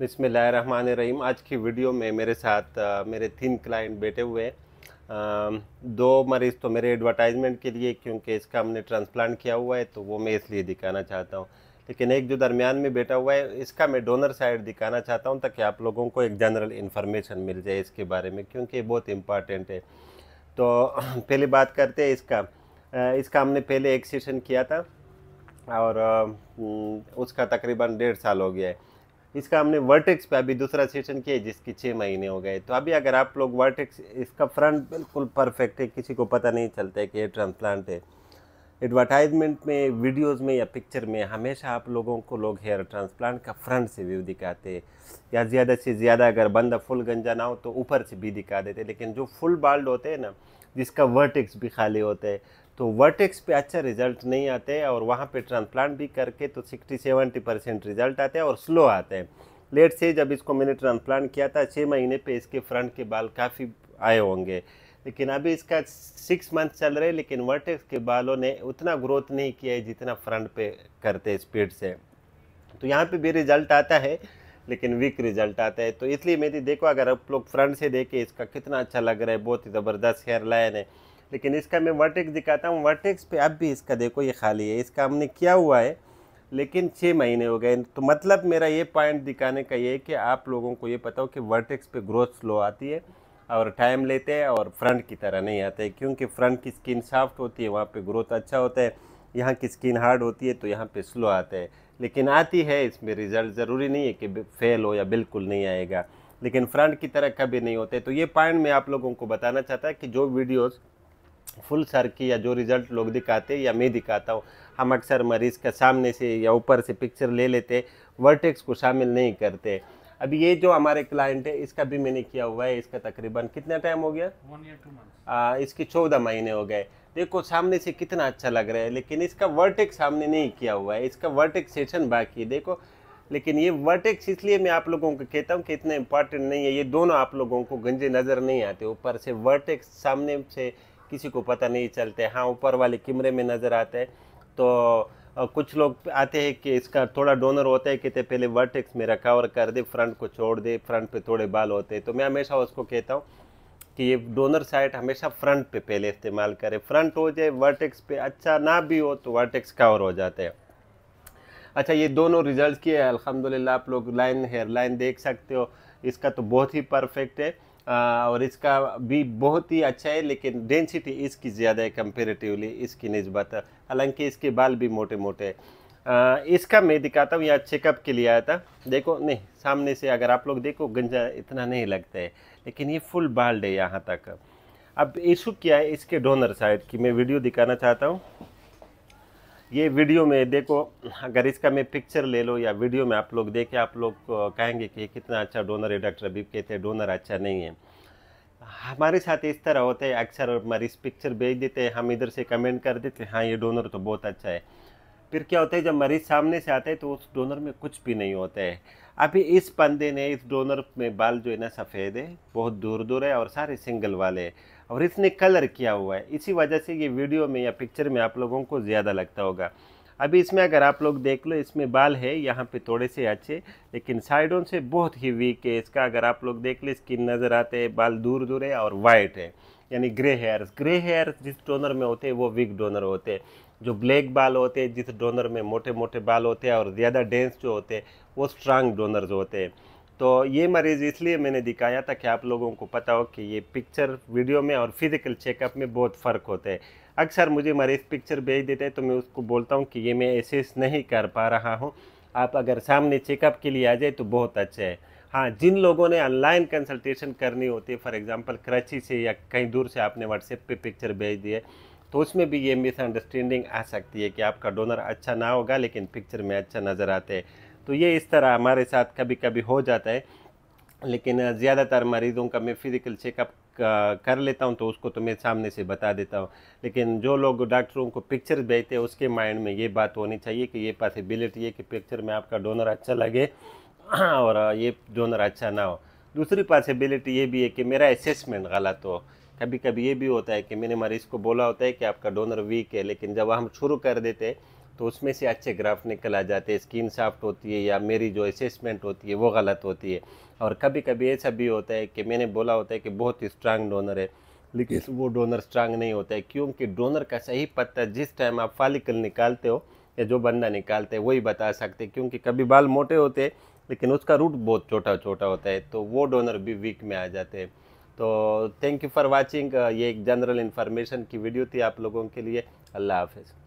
बिसमिल रहीम आज की वीडियो में मेरे साथ आ, मेरे तीन क्लाइंट बैठे हुए हैं दो मरीज़ तो मेरे एडवर्टाइजमेंट के लिए क्योंकि इसका हमने ट्रांसप्लांट किया हुआ है तो वो मैं इसलिए दिखाना चाहता हूँ लेकिन एक जो दरमियान में बैठा हुआ है इसका मैं डोनर साइड दिखाना चाहता हूँ ताकि आप लोगों को एक जनरल इन्फॉर्मेशन मिल जाए इसके बारे में क्योंकि बहुत इम्पॉर्टेंट है तो पहले बात करते हैं इसका इसका हमने पहले एक सेशन किया था और उसका तकरीबन डेढ़ साल हो गया है इसका हमने वर्टेक्स पे अभी दूसरा सेशन किया जिसकी छः महीने हो गए तो अभी अगर आप लोग वर्टेक्स इसका फ्रंट बिल्कुल परफेक्ट है किसी को पता नहीं चलता है कि ये ट्रांसप्लांट है एडवर्टाइजमेंट में वीडियोस में या पिक्चर में हमेशा आप लोगों को लोग हेयर ट्रांसप्लांट का फ्रंट से व्यू दिखाते हैं या ज़्यादा से ज़्यादा अगर बंदा फुल गंजा ना हो तो ऊपर से भी दिखा देते लेकिन जो फुल बाल्ड होते हैं ना जिसका वर्टिक्स भी खाली होता है तो वर्टेक्स पे अच्छा रिजल्ट नहीं आते और वहाँ पे ट्रांसप्लांट भी करके तो 60 सेवेंटी परसेंट रिजल्ट आते हैं और स्लो आते हैं लेट से जब इसको मैंने ट्रांसप्लांट किया था छः महीने पे इसके फ्रंट के बाल काफ़ी आए होंगे लेकिन अभी इसका सिक्स मंथ चल रहे लेकिन वर्टेक्स के बालों ने उतना ग्रोथ नहीं किया है जितना फ्रंट पे करते स्पीड से तो यहाँ पे भी रिजल्ट आता है लेकिन वीक रिजल्ट आता है तो इसलिए मेरी देखो अगर आप लोग फ्रंट से देखें इसका कितना अच्छा लग रहा है बहुत ही ज़बरदस्त हेयर लाइन है लेकिन इसका मैं वर्टेक्स दिखाता हूँ वर्टेक्स पे अब भी इसका देखो ये खाली है इसका हमने किया हुआ है लेकिन छः महीने हो गए तो मतलब मेरा ये पॉइंट दिखाने का ये है कि आप लोगों को ये पता हो कि वर्टेक्स पे ग्रोथ स्लो आती है और टाइम लेते हैं और फ्रंट की तरह नहीं आते क्योंकि फ्रंट की स्किन सॉफ्ट होती है वहाँ पर ग्रोथ अच्छा होता है यहाँ की स्किन हार्ड होती है तो यहाँ पर स्लो आता है लेकिन आती है इसमें रिज़ल्ट ज़रूरी नहीं है कि फेल हो या बिल्कुल नहीं आएगा लेकिन फ्रंट की तरह कभी नहीं होते तो ये पॉइंट मैं आप लोगों को बताना चाहता है कि जो वीडियोज़ फुल सर की या जो रिज़ल्ट लोग दिखाते या मैं दिखाता हूँ हम अक्सर मरीज़ का सामने से या ऊपर से पिक्चर ले लेते वर्टेक्स को शामिल नहीं करते अब ये जो हमारे क्लाइंट है इसका भी मैंने किया हुआ है इसका तकरीबन कितना टाइम हो गया आ, इसके चौदह महीने हो गए देखो सामने से कितना अच्छा लग रहा है लेकिन इसका वर्टेक्स सामने नहीं किया हुआ है इसका वर्टेक्स सेशन बाकी है देखो लेकिन ये वर्टेक्स इसलिए मैं आप लोगों को कहता हूँ कि इतना इंपॉर्टेंट नहीं है ये दोनों आप लोगों को गंजे नज़र नहीं आते ऊपर से वर्टेक्स सामने से किसी को पता नहीं चलते हाँ ऊपर वाले कैमरे में नज़र आते हैं तो कुछ लोग आते हैं कि इसका थोड़ा डोनर होता है कहते पहले वर्टेक्स में रखावर कर दे फ्रंट को छोड़ दे फ्रंट पे थोड़े बाल होते हैं तो मैं हमेशा उसको कहता हूँ कि ये डोनर साइट हमेशा फ्रंट पे पहले इस्तेमाल करें फ्रंट हो जाए वर्टेक्स पे अच्छा ना भी हो तो वर्टेक्स कवर हो जाते हैं अच्छा ये दोनों रिजल्ट किए हैं अलहमदिल्ला आप लोग लाइन हेयर लाइन देख सकते हो इसका तो बहुत ही परफेक्ट है और इसका भी बहुत ही अच्छा है लेकिन डेंसिटी इसकी ज़्यादा है कंपेरेटिवली इसकी नस्बत हालांकि इसके बाल भी मोटे मोटे आ, इसका मैं दिखाता हूँ यहाँ चेकअप के लिए आया था देखो नहीं सामने से अगर आप लोग देखो गंजा इतना नहीं लगता है लेकिन ये फुल बाल्ड है यहाँ तक अब इशू क्या है इसके डोनर साइड की मैं वीडियो दिखाना चाहता हूँ ये वीडियो में देखो अगर इसका मैं पिक्चर ले लो या वीडियो में आप लोग देखें आप लोग कहेंगे कि कितना अच्छा डोनर है डॉक्टर अभी कहते हैं डोनर अच्छा नहीं है हमारे साथ इस तरह होता है अक्सर मरीज़ इस पिक्चर भेज देते हैं हम इधर से कमेंट कर देते हैं हाँ ये डोनर तो बहुत अच्छा है फिर क्या होता है जब मरीज़ सामने से आते हैं तो उस डोनर में कुछ भी नहीं होता है अभी इस पंदे ने इस डोनर में बाल जो है ना सफ़ेद है बहुत दूर दूर है और सारे सिंगल वाले हैं और इसने कलर किया हुआ है इसी वजह से ये वीडियो में या पिक्चर में आप लोगों को ज़्यादा लगता होगा अभी इसमें अगर आप लोग देख लो इसमें बाल है यहाँ पे थोड़े से अच्छे लेकिन साइडों से बहुत ही वीक है इसका अगर आप लोग देख लो स्किन नज़र आते हैं बाल दूर दूर है और वाइट है यानी ग्रे हेयर्स ग्रे हेयर्स जिस डोनर में होते हैं वो वीक डोनर होते हैं जो ब्लैक बाल होते हैं जिस डोनर में मोटे मोटे बाल होते हैं और ज़्यादा डेंस जो होते हैं वो स्ट्रांग डोनर होते हैं तो ये मरीज़ इसलिए मैंने दिखाया था कि आप लोगों को पता हो कि ये पिक्चर वीडियो में और फिज़िकल चेकअप में बहुत फ़र्क होता है अक्सर मुझे मरीज़ पिक्चर भेज देते हैं तो मैं उसको बोलता हूँ कि ये मैं एसेस नहीं कर पा रहा हूँ आप अगर सामने चेकअप के लिए आ जाए तो बहुत अच्छा है हाँ जिन लोगों ने ऑनलाइन कंसल्टेशन करनी होती है फॉर एग्जांपल कराची से या कहीं दूर से आपने व्हाट्सएप पे पिक्चर भेज दिए तो उसमें भी ये मिसअंडरस्टैंडिंग आ सकती है कि आपका डोनर अच्छा ना होगा लेकिन पिक्चर में अच्छा नज़र आते हैं तो ये इस तरह हमारे साथ कभी कभी हो जाता है लेकिन ज़्यादातर मरीज़ों का मैं फिज़िकल चेकअप कर लेता हूँ तो उसको तो मैं सामने से बता देता हूँ लेकिन जो लोग डॉक्टरों को पिक्चर भेजते हैं उसके माइंड में ये बात होनी चाहिए कि ये पॉसिबिलिटी है कि पिक्चर में आपका डोनर अच्छा लगे और ये डोनर अच्छा ना हो दूसरी पॉसिबिलिटी ये भी है कि मेरा असेसमेंट गलत हो कभी कभी ये भी होता है कि मैंने मरीज को बोला होता है कि आपका डोनर वीक है लेकिन जब हम शुरू कर देते हैं तो उसमें से अच्छे ग्राफ निकल आ जाते हैं स्किन सॉफ्ट होती है या मेरी जो असेसमेंट होती है वो गलत होती है और कभी कभी ऐसा भी होता है कि मैंने बोला होता है कि बहुत ही स्ट्रांग डोनर है लेकिन वो डोनर स्ट्रांग नहीं होता है क्योंकि डोनर का सही पत्ता जिस टाइम आप फालिकल निकालते हो या जो बंदा निकालते हैं वही बता सकते क्योंकि कभी बाल मोटे होते लेकिन उसका रूट बहुत छोटा छोटा होता है तो वो डोनर भी वीक में आ जाते हैं तो थैंक यू फॉर वाचिंग ये एक जनरल इन्फॉर्मेशन की वीडियो थी आप लोगों के लिए अल्लाह हाफिज़